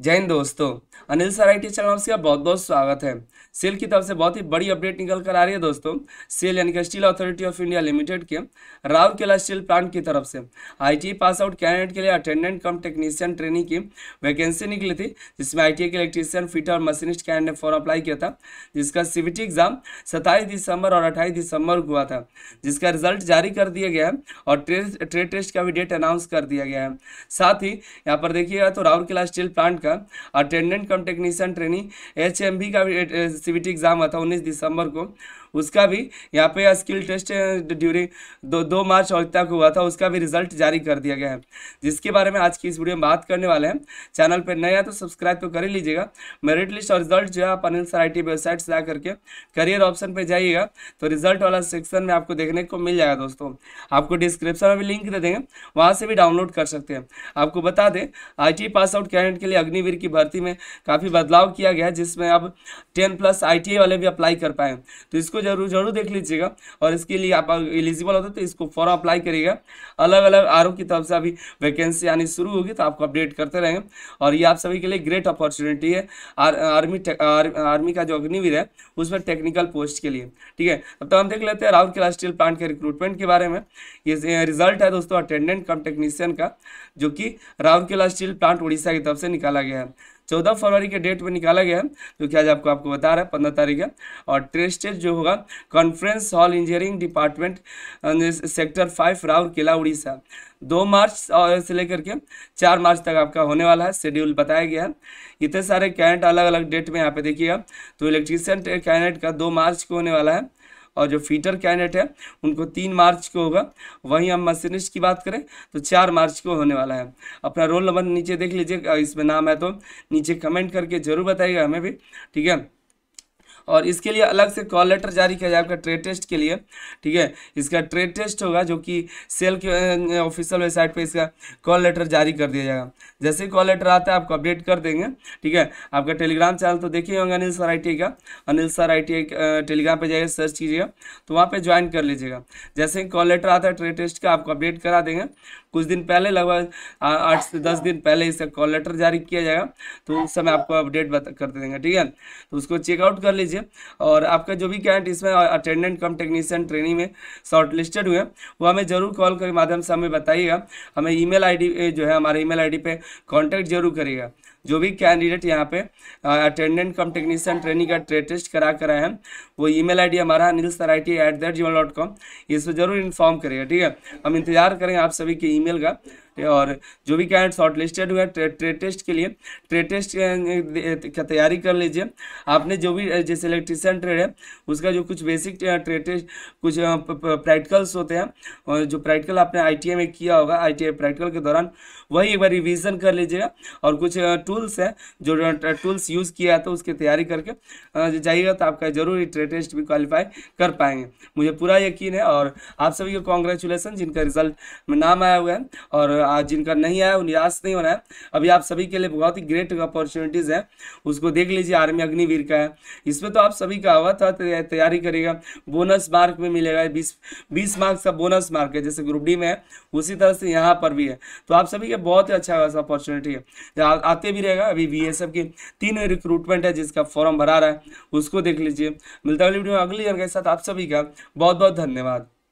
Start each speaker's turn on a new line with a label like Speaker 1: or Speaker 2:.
Speaker 1: जय हिंद दोस्तों Anil sir I T channel का बहुत बहुत स्वागत है सेल की तरफ से बहुत ही बड़ी अपडेट निकल कर आ रही है दोस्तों सेल यानी कि steel authority of India limited के राव केला स्टील प्लांट की तरफ से आईटीआई पास आउट कैंडिडेट के लिए अटेंडेंट कम टेक्नीशियन ट्रेनिंग की वैकेंसी निकली थी जिसमें आई के इलेक्ट्रीशियन फिटर और मशीनिस्ट कैंडिडेट फॉर अप्लाई किया था जिसका सी एग्जाम सत्ताईस दिसंबर और अट्ठाईस दिसंबर को हुआ था जिसका रिजल्ट जारी कर दिया गया है और ट्रेड टेस्ट का भी डेट अनाउंस कर दिया गया है साथ ही यहाँ पर देखिएगा तो राउरकेला स्टील प्लांट का अटेंडेंट कम टेक्नीशियन ट्रेनिंग एच का सी एग्ज़ाम हुआ था उन्नीस दिसंबर को उसका भी यहाँ पे स्किल टेस्ट ड्यूरिंग दो दो मार्च और तक हुआ था उसका भी रिजल्ट जारी कर दिया गया है जिसके बारे में आज की इस वीडियो में बात करने वाले हैं चैनल पर नया तो सब्सक्राइब तो कर ही लीजिएगा मेरिट लिस्ट और रिजल्ट जो है आप अनिल सर आई वेबसाइट से जा करके करियर ऑप्शन पर जाइएगा तो रिजल्ट वाला सेक्शन में आपको देखने को मिल जाएगा दोस्तों आपको डिस्क्रिप्शन में भी लिंक दे देंगे वहाँ से भी डाउनलोड कर सकते हैं आपको बता दें आई पास आउट कैंडिडेट के लिए अग्निवीर की भर्ती में काफ़ी बदलाव किया गया है जिसमें अब टेन प्लस आई वाले भी अप्लाई कर पाए तो इसको जरूर जरूर देख लीजिएगा और इसके लिए आप एलिजिबल होते तो इसको फॉर अप्लाई करिएगा अलग अलग आर की तरफ से अभी वैकेंसी आनी शुरू होगी तो आपको अपडेट करते रहेंगे और ये आप सभी के लिए ग्रेट अपॉर्चुनिटी है आर, आर्मी आर, आर्मी का जो अग्निवीर है उसमें टेक्निकल पोस्ट के लिए ठीक है अब तो हम देख लेते हैं राउरकेला स्टील प्लांट के रिक्रूटमेंट के बारे में ये रिजल्ट है दोस्तों अटेंडेंट कम टेक्नीशियन का जो कि राउरकेला स्टील प्लांट उड़ीसा की तरफ से निकाला गया है चौदह फरवरी के डेट में निकाला गया है जो कि आज आपको आपको बता रहा है पंद्रह तारीख है और ट्रेस्टेड जो होगा conference hall engineering department uh, sector five किला उड़ीसा दो मार्च से लेकर के चार मार्च तक आपका होने वाला है शेड्यूल बताया गया है इतने सारे कैंडिडेट अलग अलग डेट में यहाँ पे देखिएगा तो इलेक्ट्रीशियन कैंडिडेट का दो मार्च को होने वाला है और जो फीटर कैंडिडेट है उनको तीन मार्च को होगा वहीं हम मशीनिस्ट की बात करें तो चार मार्च को होने वाला है अपना रोल नंबर नीचे देख लीजिए इसमें नाम है तो नीचे कमेंट करके ज़रूर बताइएगा हमें भी ठीक है और इसके लिए अलग से कॉल लेटर जारी किया जाए आपका ट्रेड टेस्ट के लिए ठीक है इसका ट्रेड टेस्ट होगा जो कि सेल के ऑफिशियल वेबसाइट पर इसका कॉल लेटर जारी कर दिया जाएगा जैसे ही कॉल लेटर आता है आपको अपडेट कर देंगे ठीक है आपका टेलीग्राम चैनल तो देखिए होंगे अनिल सर आई का अनिल सर आई टेलीग्राम पर जाइए सर्च कीजिएगा तो वहाँ पर ज्वाइन कर लीजिएगा जैसे ही कॉल लेटर आता है ट्रेड टेस्ट का आपको अपडेट करा देंगे कुछ दिन पहले लगभग आठ से दस दिन पहले इसका कॉल लेटर जारी किया जाएगा तो उस समय आपको अपडेट कर देंगे ठीक है तो उसको चेकआउट कर लीजिए लीजिए और आपका जो भी कैंट इसमें अटेंडेंट कम टेक्नीशियन ट्रेनिंग में शॉर्टलिस्टेड हुए वो हमें ज़रूर कॉल के माध्यम से हमें बताइएगा हमें ईमेल आईडी जो है हमारे ईमेल आईडी पे कांटेक्ट जरूर करिएगा जो भी कैंडिडेट यहाँ पे अटेंडेंट कम टेक्नीशियन ट्रेनिंग का ट्रेड टेस्ट करा कर आए हैं वो ईमेल आईडी हमारा Anil T at that G dot com इस पर जरूर इन्फॉर्म करिएगा ठीक है हम इंतजार करेंगे आप सभी के ईमेल का और जो भी कैंडिडेट शॉर्ट लिस्टेड हुआ ट्रेड टेस्ट के लिए ट्रेड टेस्ट का तैयारी कर लीजिए आपने जो भी जैसे इलेक्ट्रिशियन ट्रेड है उसका जो कुछ बेसिक ट्रेड टेस्ट कुछ प्रैक्टिकल्स होते हैं और जो प्रैक्टिकल आपने आई में किया होगा आई प्रैक्टिकल के दौरान वही एक बार रिविजन कर लीजिएगा और कुछ टूल्स हैं जो टूल्स यूज़ किया था तो उसकी तैयारी करके जाइएगा तो आपका जरूरी ट्रेड टेस्ट भी क्वालिफाई कर पाएंगे मुझे पूरा यकीन है और आप सभी को कॉन्ग्रेचुलेसन जिनका रिजल्ट में नाम आया हुआ है और आज जिनका नहीं आया वो निराश नहीं होना है अभी आप सभी के लिए बहुत ही ग्रेट अपॉर्चुनिटीज़ है उसको देख लीजिए आर्मी अग्निवीर का है इसमें तो आप सभी का हुआ था तैयारी करेगा बोनस मार्क में मिलेगा बीस बीस मार्क्स का बोनस मार्क है जैसे ग्रुप डी में है उसी तरह से यहाँ पर भी है तो आप सभी के बहुत ही अच्छा अपॉर्चुनिटी है आते भी रहेगा अभी बी की तीन रिक्रूटमेंट है जिसका फॉर्म भरा रहा है उसको देख लीजिए मिलता है अगली जगह के साथ आप सभी का बहुत बहुत धन्यवाद